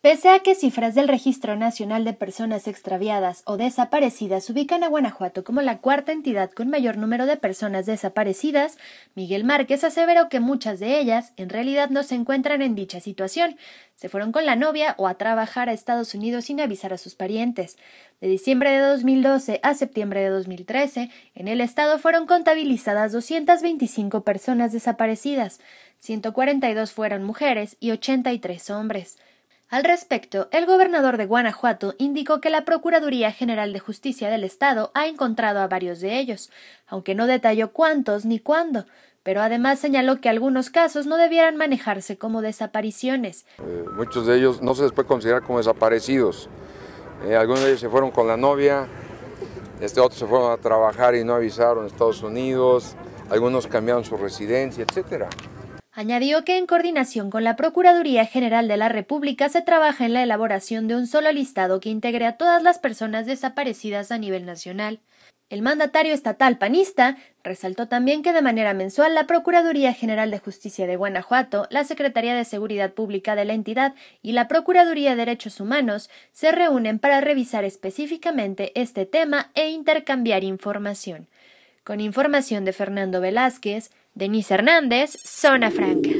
Pese a que cifras del Registro Nacional de Personas Extraviadas o Desaparecidas ubican a Guanajuato como la cuarta entidad con mayor número de personas desaparecidas, Miguel Márquez aseveró que muchas de ellas en realidad no se encuentran en dicha situación. Se fueron con la novia o a trabajar a Estados Unidos sin avisar a sus parientes. De diciembre de 2012 a septiembre de 2013, en el estado fueron contabilizadas 225 personas desaparecidas, 142 fueron mujeres y 83 hombres. Al respecto, el gobernador de Guanajuato indicó que la Procuraduría General de Justicia del Estado ha encontrado a varios de ellos, aunque no detalló cuántos ni cuándo, pero además señaló que algunos casos no debieran manejarse como desapariciones. Eh, muchos de ellos no se les puede considerar como desaparecidos. Eh, algunos de ellos se fueron con la novia, este, otros se fueron a trabajar y no avisaron a Estados Unidos, algunos cambiaron su residencia, etcétera. Añadió que en coordinación con la Procuraduría General de la República se trabaja en la elaboración de un solo listado que integre a todas las personas desaparecidas a nivel nacional. El mandatario estatal panista resaltó también que de manera mensual la Procuraduría General de Justicia de Guanajuato, la Secretaría de Seguridad Pública de la entidad y la Procuraduría de Derechos Humanos se reúnen para revisar específicamente este tema e intercambiar información. Con información de Fernando Velázquez, Denise Hernández, Zona Franca.